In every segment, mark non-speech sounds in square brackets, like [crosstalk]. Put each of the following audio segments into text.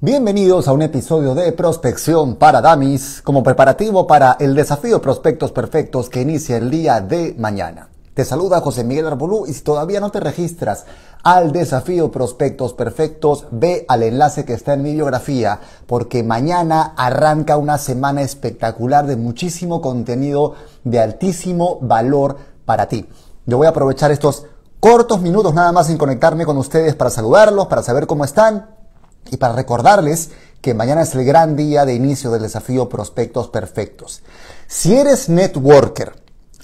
Bienvenidos a un episodio de Prospección para Damis como preparativo para el desafío Prospectos Perfectos que inicia el día de mañana. Te saluda José Miguel Arbolú y si todavía no te registras al desafío Prospectos Perfectos, ve al enlace que está en mi biografía porque mañana arranca una semana espectacular de muchísimo contenido de altísimo valor para ti. Yo voy a aprovechar estos cortos minutos nada más sin conectarme con ustedes para saludarlos, para saber cómo están y para recordarles que mañana es el gran día de inicio del desafío Prospectos Perfectos. Si eres networker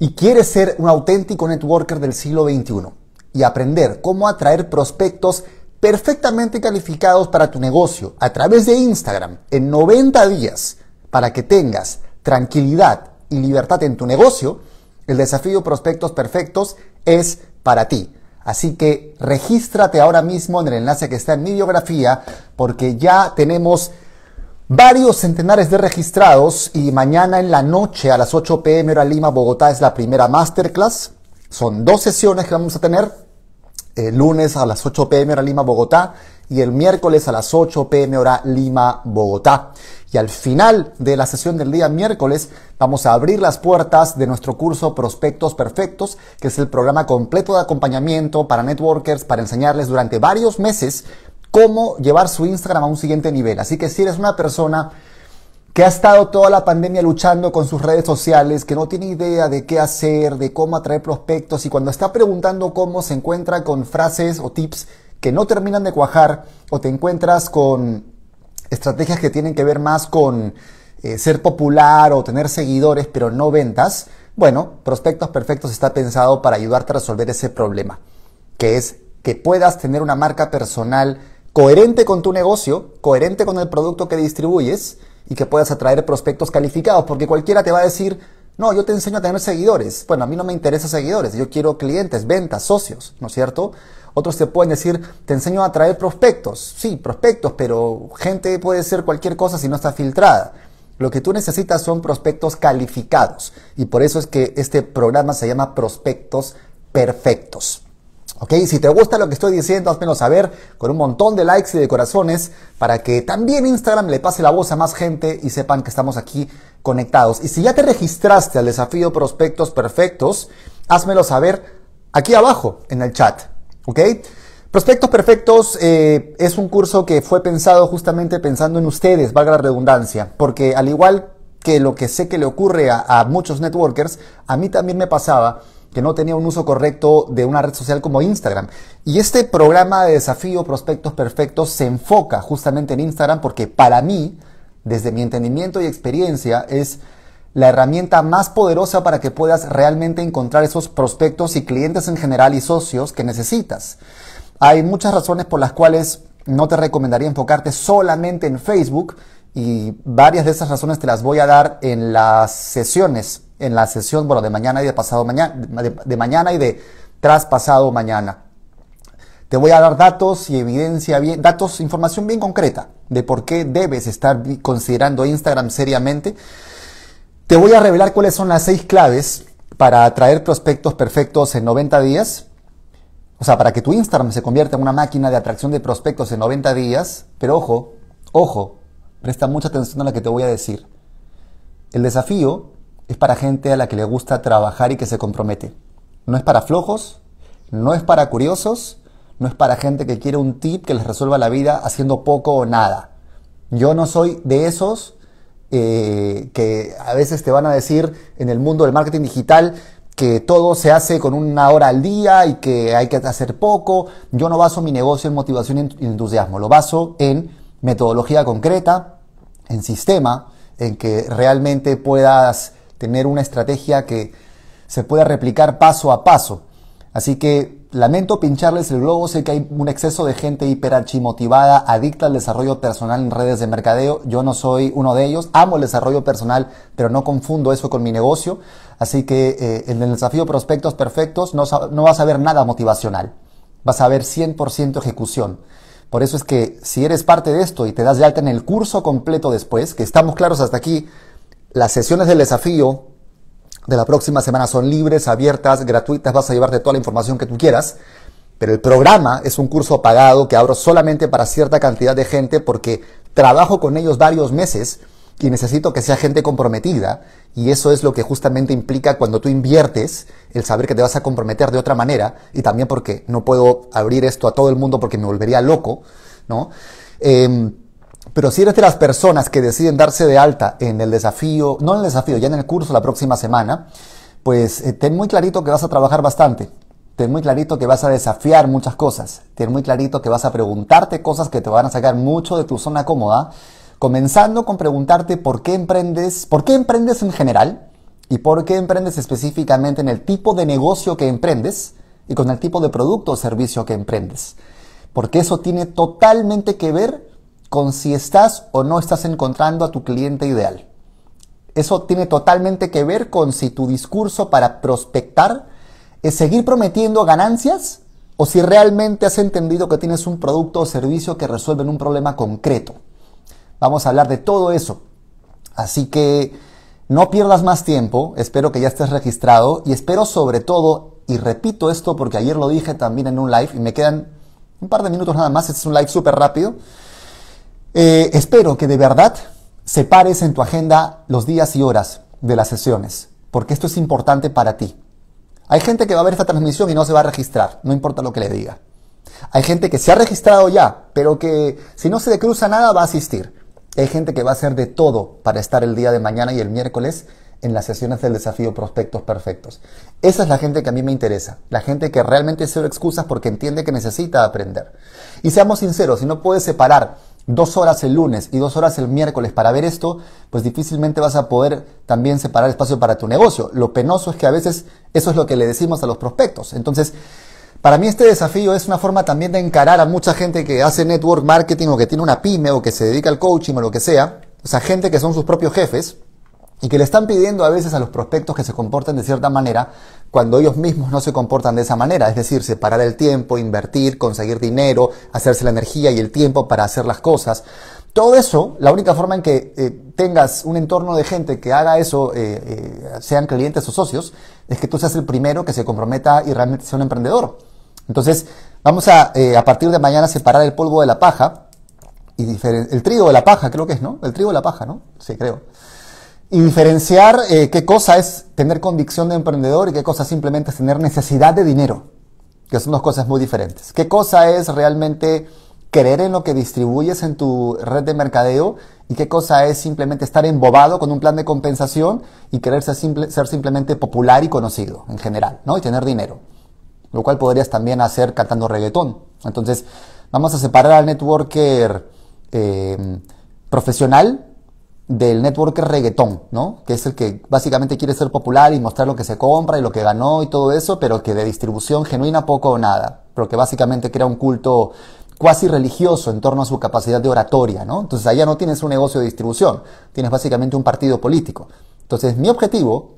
y quieres ser un auténtico networker del siglo XXI y aprender cómo atraer prospectos perfectamente calificados para tu negocio a través de Instagram en 90 días para que tengas tranquilidad y libertad en tu negocio, el desafío Prospectos Perfectos es para ti. Así que regístrate ahora mismo en el enlace que está en mi biografía porque ya tenemos varios centenares de registrados y mañana en la noche a las 8 pm hora Lima, Bogotá es la primera masterclass. Son dos sesiones que vamos a tener. El eh, lunes a las 8 pm hora Lima, Bogotá y el miércoles a las 8 pm hora Lima, Bogotá. Y al final de la sesión del día miércoles vamos a abrir las puertas de nuestro curso Prospectos Perfectos, que es el programa completo de acompañamiento para networkers, para enseñarles durante varios meses cómo llevar su Instagram a un siguiente nivel. Así que si eres una persona que ha estado toda la pandemia luchando con sus redes sociales, que no tiene idea de qué hacer, de cómo atraer prospectos y cuando está preguntando cómo se encuentra con frases o tips que no terminan de cuajar o te encuentras con estrategias que tienen que ver más con eh, ser popular o tener seguidores pero no ventas, bueno, Prospectos Perfectos está pensado para ayudarte a resolver ese problema, que es que puedas tener una marca personal coherente con tu negocio, coherente con el producto que distribuyes y que puedas atraer prospectos calificados, porque cualquiera te va a decir, no, yo te enseño a tener seguidores. Bueno, a mí no me interesan seguidores, yo quiero clientes, ventas, socios, ¿no es cierto? Otros te pueden decir, te enseño a traer prospectos. Sí, prospectos, pero gente puede ser cualquier cosa si no está filtrada. Lo que tú necesitas son prospectos calificados y por eso es que este programa se llama Prospectos Perfectos. Ok, si te gusta lo que estoy diciendo, házmelo saber con un montón de likes y de corazones para que también Instagram le pase la voz a más gente y sepan que estamos aquí conectados. Y si ya te registraste al desafío Prospectos Perfectos, házmelo saber aquí abajo en el chat. ¿Ok? Prospectos Perfectos eh, es un curso que fue pensado justamente pensando en ustedes, valga la redundancia, porque al igual que lo que sé que le ocurre a muchos networkers, a mí también me pasaba que no tenía un uso correcto de una red social como Instagram. Y este programa de desafío Prospectos Perfectos se enfoca justamente en Instagram porque para mí, desde mi entendimiento y experiencia, es la herramienta más poderosa para que puedas realmente encontrar esos prospectos y clientes en general y socios que necesitas. Hay muchas razones por las cuales no te recomendaría enfocarte solamente en Facebook y varias de esas razones te las voy a dar en las sesiones en la sesión, bueno, de mañana y de pasado mañana, de, mañana y de pasado mañana. Te voy a dar datos y evidencia bien, datos, información bien concreta de por qué debes estar considerando Instagram seriamente. Te voy a revelar cuáles son las seis claves para atraer prospectos perfectos en 90 días. O sea, para que tu Instagram se convierta en una máquina de atracción de prospectos en 90 días. Pero ojo, ojo, presta mucha atención a lo que te voy a decir. El desafío es para gente a la que le gusta trabajar y que se compromete. No es para flojos, no es para curiosos, no es para gente que quiere un tip que les resuelva la vida haciendo poco o nada. Yo no soy de esos eh, que a veces te van a decir en el mundo del marketing digital que todo se hace con una hora al día y que hay que hacer poco. Yo no baso mi negocio en motivación y entusiasmo, lo baso en metodología concreta, en sistema, en que realmente puedas tener una estrategia que se pueda replicar paso a paso. Así que lamento pincharles el globo, sé que hay un exceso de gente hiperarchimotivada, adicta al desarrollo personal en redes de mercadeo. Yo no soy uno de ellos, amo el desarrollo personal, pero no confundo eso con mi negocio. Así que eh, en el desafío Prospectos Perfectos no, no vas a ver nada motivacional, vas a ver 100% ejecución. Por eso es que si eres parte de esto y te das de alta en el curso completo después, que estamos claros hasta aquí, las sesiones del desafío de la próxima semana son libres, abiertas, gratuitas, vas a llevarte toda la información que tú quieras. Pero el programa es un curso pagado que abro solamente para cierta cantidad de gente porque trabajo con ellos varios meses y necesito que sea gente comprometida. Y eso es lo que justamente implica cuando tú inviertes el saber que te vas a comprometer de otra manera y también porque no puedo abrir esto a todo el mundo porque me volvería loco, ¿no? Em, pero si eres de las personas que deciden darse de alta en el desafío, no en el desafío, ya en el curso la próxima semana, pues eh, ten muy clarito que vas a trabajar bastante. Ten muy clarito que vas a desafiar muchas cosas. Ten muy clarito que vas a preguntarte cosas que te van a sacar mucho de tu zona cómoda. Comenzando con preguntarte por qué emprendes, por qué emprendes en general y por qué emprendes específicamente en el tipo de negocio que emprendes y con el tipo de producto o servicio que emprendes. Porque eso tiene totalmente que ver con si estás o no estás encontrando a tu cliente ideal. Eso tiene totalmente que ver con si tu discurso para prospectar es seguir prometiendo ganancias o si realmente has entendido que tienes un producto o servicio que resuelve un problema concreto. Vamos a hablar de todo eso. Así que no pierdas más tiempo, espero que ya estés registrado y espero sobre todo, y repito esto porque ayer lo dije también en un live y me quedan un par de minutos nada más, este es un live súper rápido. Eh, espero que de verdad separes en tu agenda los días y horas de las sesiones, porque esto es importante para ti. Hay gente que va a ver esta transmisión y no se va a registrar, no importa lo que le diga. Hay gente que se ha registrado ya, pero que si no se le cruza nada va a asistir. Hay gente que va a hacer de todo para estar el día de mañana y el miércoles en las sesiones del desafío Prospectos Perfectos. Esa es la gente que a mí me interesa, la gente que realmente da excusas porque entiende que necesita aprender. Y seamos sinceros, si no puedes separar dos horas el lunes y dos horas el miércoles para ver esto, pues difícilmente vas a poder también separar espacio para tu negocio. Lo penoso es que a veces eso es lo que le decimos a los prospectos. Entonces, para mí este desafío es una forma también de encarar a mucha gente que hace network marketing o que tiene una pyme o que se dedica al coaching o lo que sea, o sea, gente que son sus propios jefes, y que le están pidiendo a veces a los prospectos que se comporten de cierta manera cuando ellos mismos no se comportan de esa manera, es decir, separar el tiempo, invertir, conseguir dinero, hacerse la energía y el tiempo para hacer las cosas. Todo eso, la única forma en que eh, tengas un entorno de gente que haga eso, eh, eh, sean clientes o socios, es que tú seas el primero que se comprometa y realmente sea un emprendedor. Entonces, vamos a, a partir de mañana, separar el polvo de la paja y el trigo de la paja, creo que es, ¿no? El trigo de la paja, ¿no? Sí, creo y diferenciar eh, qué cosa es tener convicción de emprendedor y qué cosa simplemente es tener necesidad de dinero, que son dos cosas muy diferentes. ¿Qué cosa es realmente creer en lo que distribuyes en tu red de mercadeo y qué cosa es simplemente estar embobado con un plan de compensación y querer ser, simplemente popular y conocido en general, ¿no? Y tener dinero, lo cual podrías también hacer cantando reggaetón. Entonces, vamos a separar al networker eh, profesional del network reggaetón, ¿no? Que es el que básicamente quiere ser popular y mostrar lo que se compra y lo que ganó y todo eso, pero que de distribución genuina poco o nada, pero que básicamente crea un culto cuasi religioso en torno a su capacidad de oratoria, ¿no? Entonces allá no tienes un negocio de distribución, tienes básicamente un partido político. Entonces mi objetivo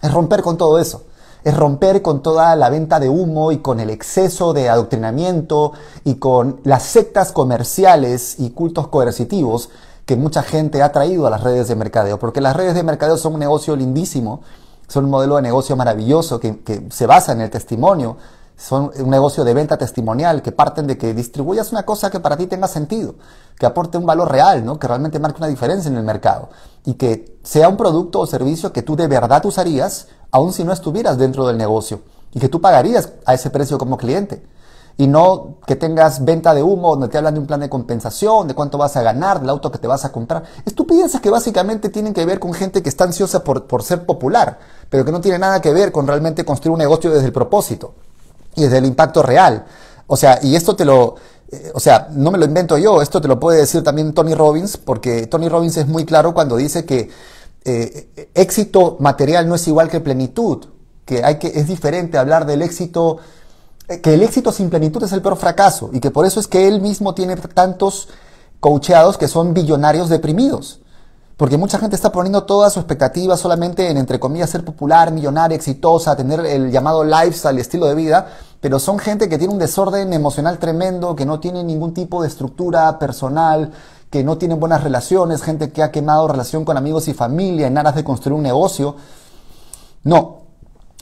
es romper con todo eso, es romper con toda la venta de humo y con el exceso de adoctrinamiento y con las sectas comerciales y cultos coercitivos que mucha gente ha traído a las redes de mercadeo, porque las redes de mercadeo son un negocio lindísimo, son un modelo de negocio maravilloso que, se basa en el testimonio, son un negocio de venta testimonial que parten de que distribuyas una cosa que para ti tenga sentido, que aporte un valor real, ¿no? que realmente marque una diferencia en el mercado y que sea un producto o servicio que tú de verdad usarías aun si no estuvieras dentro del negocio y que tú pagarías a ese precio como cliente y no que tengas venta de humo donde te hablan de un plan de compensación, de cuánto vas a ganar, del auto que te vas a comprar. Estupideces que básicamente tienen que ver con gente que está ansiosa por, ser popular, pero que no tiene nada que ver con realmente construir un negocio desde el propósito y desde el impacto real. O sea, y esto te lo, eh, o sea, no me lo invento yo, esto te lo puede decir también Tony Robbins, porque Tony Robbins es muy claro cuando dice que eh, éxito material no es igual que plenitud, que, hay que es diferente hablar del éxito eh, que el éxito sin plenitud es el peor fracaso y que por eso es que él mismo tiene tantos coacheados que son billonarios deprimidos. Porque mucha gente está poniendo toda su expectativa solamente en, entre comillas, ser popular, millonaria, exitosa, tener el llamado lifestyle, estilo de vida, pero son gente que tiene un desorden emocional tremendo, que no tiene ningún tipo de estructura personal, que no tienen buenas relaciones, gente que ha quemado relación con amigos y familia en aras de construir un negocio. No,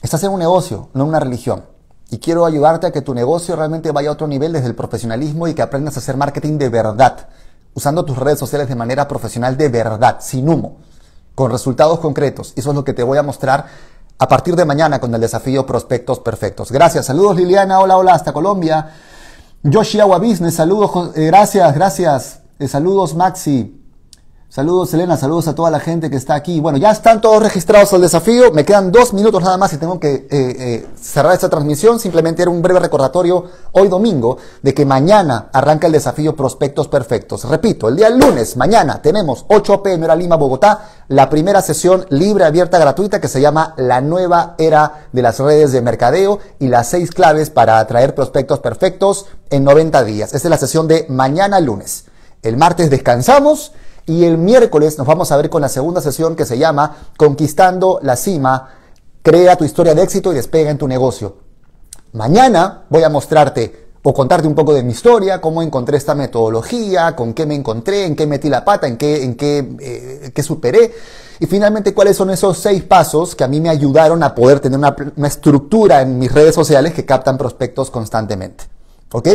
estás en un negocio, no una religión. Y quiero ayudarte a que tu negocio realmente vaya a otro nivel desde el profesionalismo y que aprendas a hacer marketing de verdad, usando tus redes sociales de manera profesional de verdad, sin humo, con resultados concretos. Eso es lo que te voy a mostrar a partir de mañana con el desafío Prospectos Perfectos. Gracias, saludos Liliana, hola, hola, hasta Colombia. Yoshi Agua Business, saludos, eh, gracias, gracias. Eh, saludos Maxi. Saludos, Elena, saludos a toda la gente que está aquí. Bueno, ya están todos registrados al desafío. Me quedan dos minutos nada más y tengo que eh, eh, cerrar esta transmisión. Simplemente era un breve recordatorio hoy domingo de que mañana arranca el desafío Prospectos Perfectos. Repito, el día lunes, mañana, tenemos 8 pm hora Lima, Bogotá, la primera sesión libre, abierta, gratuita que se llama La Nueva Era de las Redes de Mercadeo y las seis claves para atraer prospectos perfectos en 90 días. Esta es la sesión de mañana lunes. El martes descansamos y el miércoles nos vamos a ver con la segunda sesión que se llama Conquistando la cima, crea tu historia de éxito y despega en tu negocio. Mañana voy a mostrarte o contarte un poco de mi historia, cómo encontré esta metodología, con qué me encontré, en qué metí la pata, en qué, en qué, eh, superé. Y finalmente, cuáles son esos seis pasos que a mí me ayudaron a poder tener una, una estructura en mis redes sociales que captan prospectos constantemente. ¿Ok?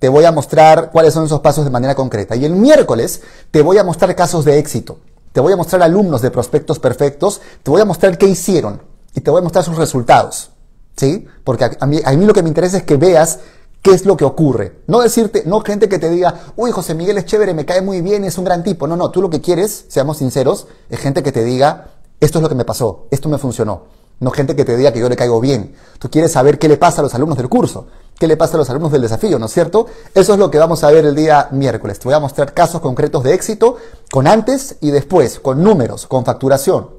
te voy a mostrar cuáles son esos pasos de manera concreta. Y el miércoles te voy a mostrar casos de éxito. Te voy a mostrar alumnos de prospectos perfectos. Te voy a mostrar qué hicieron y te voy a mostrar sus resultados. ¿Sí? Porque a mí, a mí lo que me interesa es que veas qué es lo que ocurre. No decirte, no gente que te diga, uy, José Miguel es chévere, me cae muy bien, es un gran tipo. No, no, tú lo que quieres, seamos sinceros, es gente que te diga, esto es lo que me pasó, esto me funcionó no gente que te diga que yo le caigo bien. Tú quieres saber qué le pasa a los alumnos del curso, qué le pasa a los alumnos del desafío, ¿no es cierto? Eso es lo que vamos a ver el día miércoles. Te voy a mostrar casos concretos de éxito con antes y después, con números, con facturación.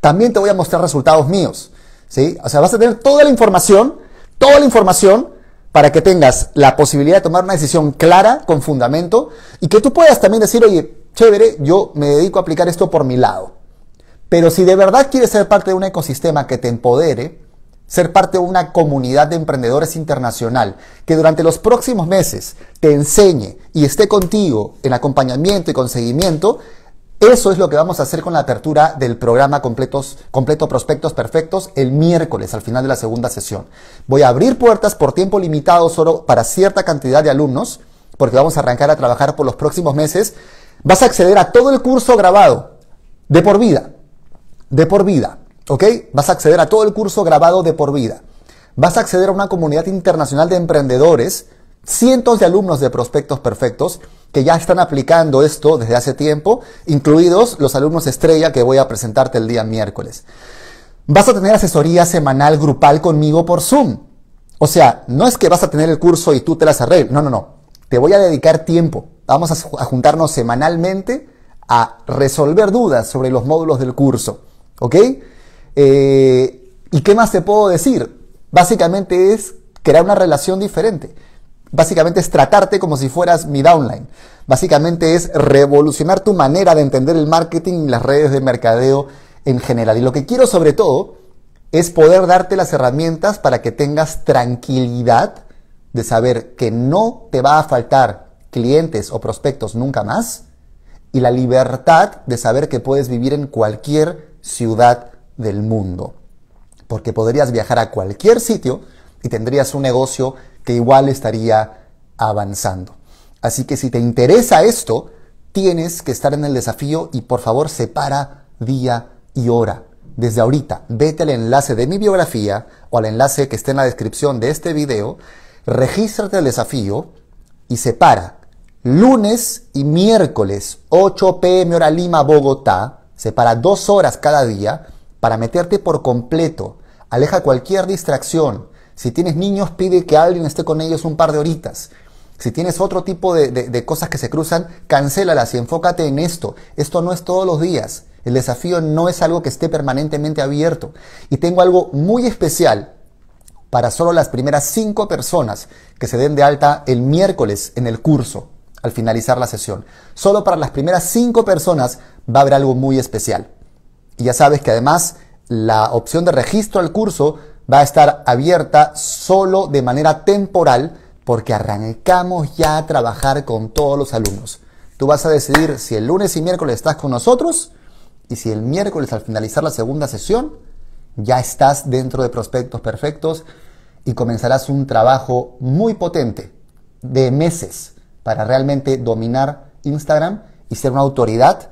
También te voy a mostrar resultados míos, ¿sí? O sea, vas a tener toda la información, toda la información para que tengas la posibilidad de tomar una decisión clara, con fundamento, y que tú puedas también decir, oye, chévere, yo me dedico a aplicar esto por mi lado. Pero si de verdad quieres ser parte de un ecosistema que te empodere, ser parte de una comunidad de emprendedores internacional que durante los próximos meses te enseñe y esté contigo en acompañamiento y conseguimiento, eso es lo que vamos a hacer con la apertura del programa completos, Completo Prospectos Perfectos el miércoles al final de la segunda sesión. Voy a abrir puertas por tiempo limitado solo para cierta cantidad de alumnos, porque vamos a arrancar a trabajar por los próximos meses. Vas a acceder a todo el curso grabado de por vida de por vida, ¿ok? Vas a acceder a todo el curso grabado de por vida. Vas a acceder a una comunidad internacional de emprendedores, cientos de alumnos de prospectos perfectos que ya están aplicando esto desde hace tiempo, incluidos los alumnos estrella que voy a presentarte el día miércoles. Vas a tener asesoría semanal grupal conmigo por Zoom. O sea, no es que vas a tener el curso y tú te las arregles. No, no, no. Te voy a dedicar tiempo. Vamos a juntarnos semanalmente a resolver dudas sobre los módulos del curso. ¿Ok? Eh, ¿Y qué más te puedo decir? Básicamente es crear una relación diferente. Básicamente es tratarte como si fueras mi downline. Básicamente es revolucionar tu manera de entender el marketing y las redes de mercadeo en general. Y lo que quiero sobre todo es poder darte las herramientas para que tengas tranquilidad de saber que no te va a faltar clientes o prospectos nunca más y la libertad de saber que puedes vivir en cualquier ciudad del mundo. Porque podrías viajar a cualquier sitio y tendrías un negocio que igual estaría avanzando. Así que si te interesa esto, tienes que estar en el desafío y por favor separa día y hora. Desde ahorita, vete al enlace de mi biografía o al enlace que esté en la descripción de este video, regístrate al desafío y separa lunes y miércoles 8 pm hora Lima, Bogotá, Separa dos horas cada día para meterte por completo. Aleja cualquier distracción. Si tienes niños, pide que alguien esté con ellos un par de horitas. Si tienes otro tipo de, cosas que se cruzan, cancélalas y enfócate en esto. Esto no es todos los días. El desafío no es algo que esté permanentemente abierto. Y tengo algo muy especial para solo las primeras cinco personas que se den de alta el miércoles en el curso al finalizar la sesión. Solo para las primeras cinco personas va a haber algo muy especial. Y ya sabes que además la opción de registro al curso va a estar abierta solo de manera temporal porque arrancamos ya a trabajar con todos los alumnos. Tú vas a decidir si el lunes y miércoles estás con nosotros y si el miércoles al finalizar la segunda sesión ya estás dentro de Prospectos Perfectos y comenzarás un trabajo muy potente de meses para realmente dominar Instagram y ser una autoridad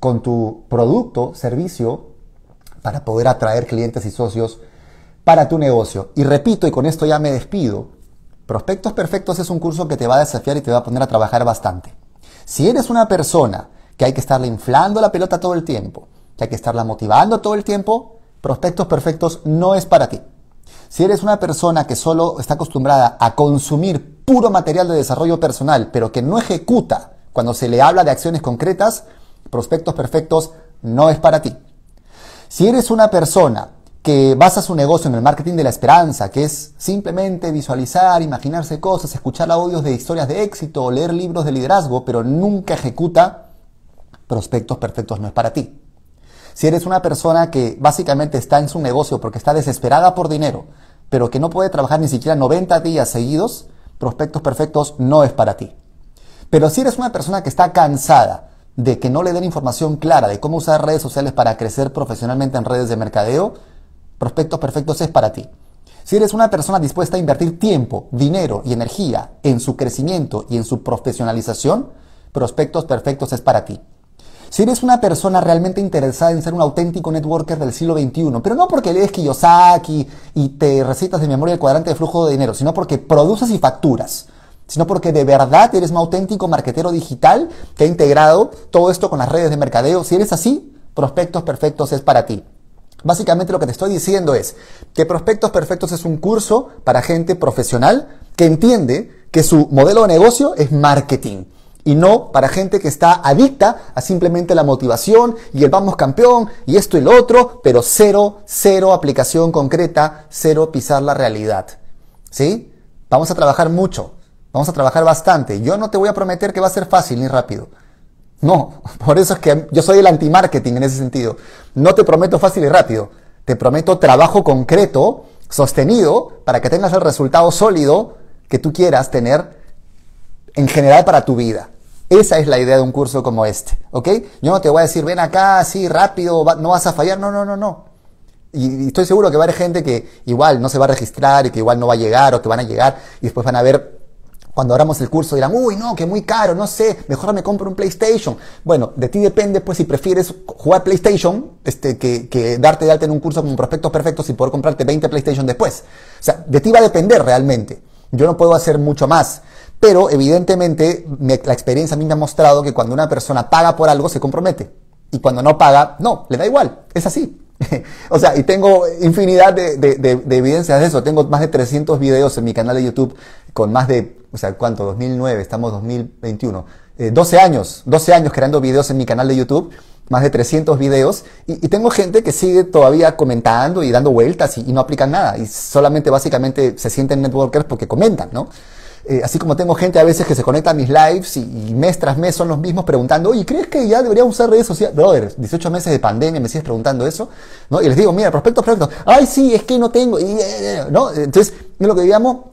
con tu producto, servicio, para poder atraer clientes y socios para tu negocio. Y repito, y con esto ya me despido, Prospectos Perfectos es un curso que te va a desafiar y te va a poner a trabajar bastante. Si eres una persona que hay que estarle inflando la pelota todo el tiempo, que hay que estarla motivando todo el tiempo, Prospectos Perfectos no es para ti. Si eres una persona que solo está acostumbrada a consumir puro material de desarrollo personal, pero que no ejecuta cuando se le habla de acciones concretas, prospectos perfectos no es para ti. Si eres una persona que basa su negocio en el marketing de la esperanza, que es simplemente visualizar, imaginarse cosas, escuchar audios de historias de éxito, leer libros de liderazgo, pero nunca ejecuta, prospectos perfectos no es para ti. Si eres una persona que básicamente está en su negocio porque está desesperada por dinero, pero que no puede trabajar ni siquiera 90 días seguidos, Prospectos Perfectos no es para ti. Pero si eres una persona que está cansada de que no le den información clara de cómo usar redes sociales para crecer profesionalmente en redes de mercadeo, Prospectos Perfectos es para ti. Si eres una persona dispuesta a invertir tiempo, dinero y energía en su crecimiento y en su profesionalización, Prospectos Perfectos es para ti. Si eres una persona realmente interesada en ser un auténtico networker del siglo XXI, pero no porque lees Kiyosaki y te recitas de memoria el cuadrante de flujo de dinero, sino porque produces y facturas sino porque de verdad eres un auténtico marketero digital que ha integrado todo esto con las redes de mercadeo. Si eres así, Prospectos Perfectos es para ti. Básicamente lo que te estoy diciendo es que Prospectos Perfectos es un curso para gente profesional que entiende que su modelo de negocio es marketing y no para gente que está adicta a simplemente la motivación y el vamos campeón y esto y lo otro, pero cero, cero aplicación concreta, cero pisar la realidad. ¿Sí? Vamos a trabajar mucho, vamos a trabajar bastante. Yo no te voy a prometer que va a ser fácil ni rápido. No, [laughs] por eso es que yo soy el anti-marketing en ese sentido. No te prometo fácil y rápido, te prometo trabajo concreto, sostenido, para que tengas el resultado sólido que tú quieras tener en general para tu vida. Esa es la idea de un curso como este, ¿ok? Yo no te voy a decir, ven acá, así, rápido, no vas a fallar, no, no, no, no. Y, estoy seguro que va a haber gente que igual no se va a registrar y que igual no va a llegar o que van a llegar y después van a ver, cuando abramos el curso dirán, uy, no, que muy caro, no sé, mejor me compro un PlayStation. Bueno, de ti depende, pues si prefieres jugar PlayStation, este, que, que darte de alta en un curso con prospectos perfectos y poder comprarte 20 PlayStation después. O sea, de ti va a depender realmente. Yo no puedo hacer mucho más. Pero evidentemente la experiencia a mí me ha mostrado que cuando una persona paga por algo se compromete y cuando no paga, no, le da igual, es así. [laughs] o sea, y tengo infinidad de, evidencias de eso. Tengo más de 300 videos en mi canal de YouTube con más de, o sea, ¿cuánto? 2009, estamos 2021. 12 eh, años, 12 años creando videos en mi canal de YouTube, más de 300 videos, y, tengo gente que sigue todavía comentando y dando vueltas y, y, no aplican nada, y solamente básicamente se sienten networkers porque comentan, ¿no? Eh, así como tengo gente a veces que se conecta a mis lives y, mes tras mes son los mismos preguntando, oye, ¿crees que ya debería usar redes sociales? Brother, 18 meses de pandemia, me sigues preguntando eso, ¿no? Y les digo, mira, prospectos, prospectos, ay, sí, es que no tengo, y, eh, eh, ¿no? Entonces, es lo que digamos,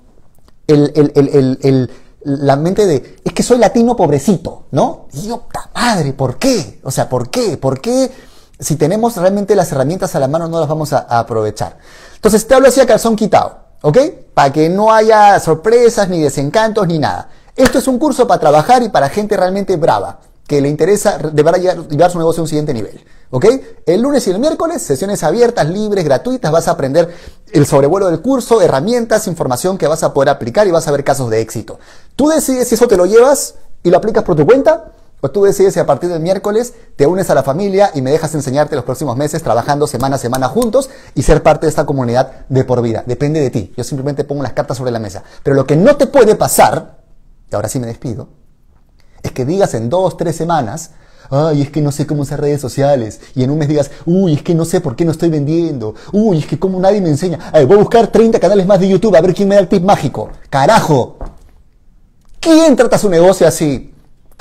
el, el, el, la mente de, es que soy latino pobrecito, ¿no? Y digo, madre, ¿por qué? O sea, ¿por qué? ¿Por qué si tenemos realmente las herramientas a la mano no las vamos a, a aprovechar? Entonces, te hablo así a calzón quitado. ¿Ok? Para que no haya sorpresas, ni desencantos, ni nada. Esto es un curso para trabajar y para gente realmente brava, que le interesa llevar, su negocio a un siguiente nivel. ¿Ok? El lunes y el miércoles, sesiones abiertas, libres, gratuitas, vas a aprender el sobrevuelo del curso, herramientas, información que vas a poder aplicar y vas a ver casos de éxito. Tú decides si eso te lo llevas y lo aplicas por tu cuenta pues tú decides si a partir del miércoles te unes a la familia y me dejas enseñarte los próximos meses trabajando semana a semana juntos y ser parte de esta comunidad de por vida. Depende de ti. Yo simplemente pongo las cartas sobre la mesa. Pero lo que no te puede pasar, y ahora sí me despido, es que digas en dos, tres semanas, ay, es que no sé cómo hacer redes sociales. Y en un mes digas, uy, es que no sé por qué no estoy vendiendo. Uy, es que como nadie me enseña. Ay, voy a buscar 30 canales más de YouTube a ver quién me da el tip mágico. Carajo. ¿Quién trata su negocio así?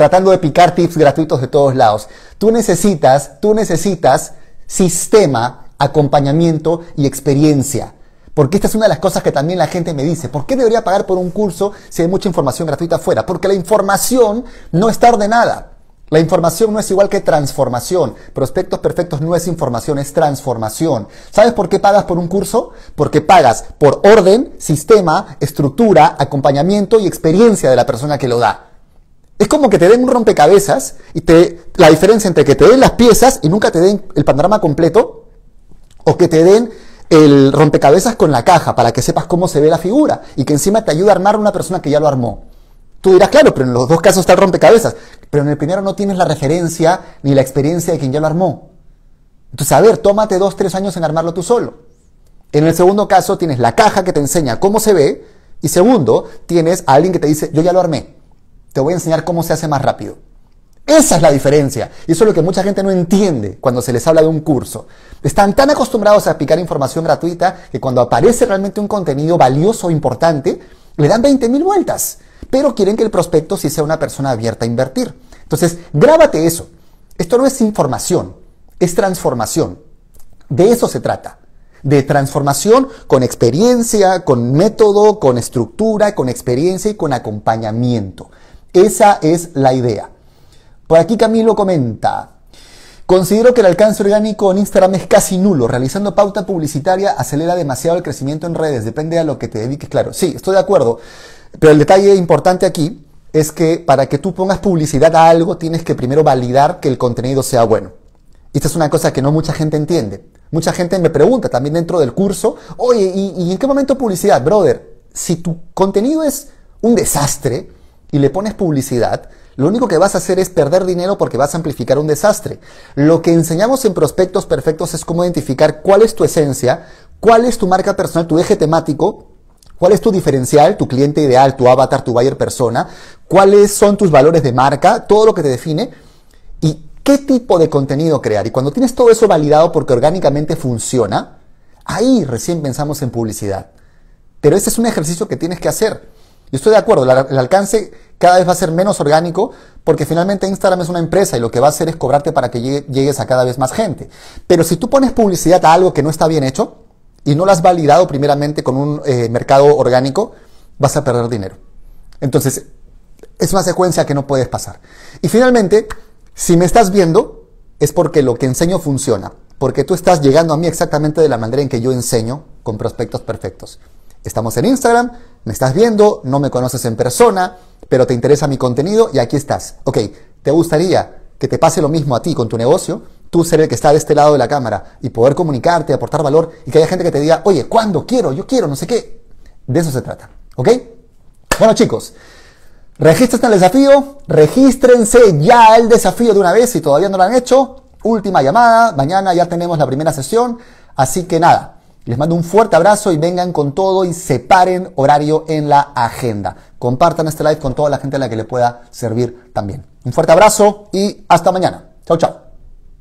tratando de picar tips gratuitos de todos lados. Tú necesitas, tú necesitas sistema, acompañamiento y experiencia. Porque esta es una de las cosas que también la gente me dice. ¿Por qué debería pagar por un curso si hay mucha información gratuita afuera? Porque la información no está ordenada. La información no es igual que transformación. Prospectos perfectos no es información, es transformación. ¿Sabes por qué pagas por un curso? Porque pagas por orden, sistema, estructura, acompañamiento y experiencia de la persona que lo da. Es como que te den un rompecabezas y te, la diferencia entre que te den las piezas y nunca te den el panorama completo o que te den el rompecabezas con la caja para que sepas cómo se ve la figura y que encima te ayuda a armar una persona que ya lo armó. Tú dirás, claro, pero en los dos casos está el rompecabezas, pero en el primero no tienes la referencia ni la experiencia de quien ya lo armó. Entonces, a ver, tómate dos, tres años en armarlo tú solo. En el segundo caso tienes la caja que te enseña cómo se ve y segundo, tienes a alguien que te dice, yo ya lo armé te voy a enseñar cómo se hace más rápido. Esa es la diferencia. Y eso es lo que mucha gente no entiende cuando se les habla de un curso. Están tan acostumbrados a picar información gratuita que cuando aparece realmente un contenido valioso o e importante, le dan mil vueltas. Pero quieren que el prospecto sí sea una persona abierta a invertir. Entonces, grábate eso. Esto no es información, es transformación. De eso se trata de transformación con experiencia, con método, con estructura, con experiencia y con acompañamiento. Esa es la idea. Por aquí Camilo comenta. Considero que el alcance orgánico en Instagram es casi nulo. Realizando pauta publicitaria acelera demasiado el crecimiento en redes. Depende a lo que te dediques, claro. Sí, estoy de acuerdo. Pero el detalle importante aquí es que para que tú pongas publicidad a algo tienes que primero validar que el contenido sea bueno. Esta es una cosa que no mucha gente entiende. Mucha gente me pregunta también dentro del curso, oye, ¿y, y en qué momento publicidad, brother? Si tu contenido es un desastre, y le pones publicidad, lo único que vas a hacer es perder dinero porque vas a amplificar un desastre. Lo que enseñamos en Prospectos Perfectos es cómo identificar cuál es tu esencia, cuál es tu marca personal, tu eje temático, cuál es tu diferencial, tu cliente ideal, tu avatar, tu buyer persona, cuáles son tus valores de marca, todo lo que te define y qué tipo de contenido crear. Y cuando tienes todo eso validado porque orgánicamente funciona, ahí recién pensamos en publicidad. Pero ese es un ejercicio que tienes que hacer. Yo estoy de acuerdo, el alcance cada vez va a ser menos orgánico porque finalmente Instagram es una empresa y lo que va a hacer es cobrarte para que llegues a cada vez más gente. Pero si tú pones publicidad a algo que no está bien hecho y no lo has validado primeramente con un eh, mercado orgánico, vas a perder dinero. Entonces, es una secuencia que no puedes pasar. Y finalmente, si me estás viendo, es porque lo que enseño funciona, porque tú estás llegando a mí exactamente de la manera en que yo enseño con prospectos perfectos. Estamos en Instagram, me estás viendo, no me conoces en persona, pero te interesa mi contenido y aquí estás. Ok, ¿te gustaría que te pase lo mismo a ti con tu negocio? Tú ser el que está de este lado de la cámara y poder comunicarte, aportar valor y que haya gente que te diga, oye, ¿cuándo? Quiero, yo quiero, no sé qué. De eso se trata. ¿Ok? Bueno chicos, registren el desafío, regístrense ya al desafío de una vez si todavía no lo han hecho. Última llamada, mañana ya tenemos la primera sesión, así que nada, les mando un fuerte abrazo y vengan con todo y separen horario en la agenda. Compartan este live con toda la gente a la que le pueda servir también. Un fuerte abrazo y hasta mañana. Chao, chao.